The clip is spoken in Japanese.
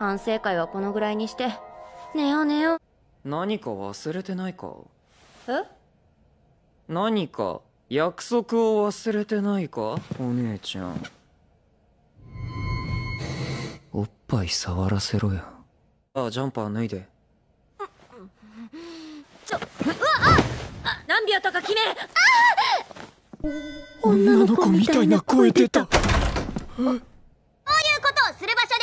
反省会はこのぐらいにして寝よう寝よ何か忘れてないかえ何か約束を忘れてないかお姉ちゃんおっぱい触らせろやああジャンパー脱いでちょうわあ何秒とか決めるああ女の子みたいな声出たそういうことをする場所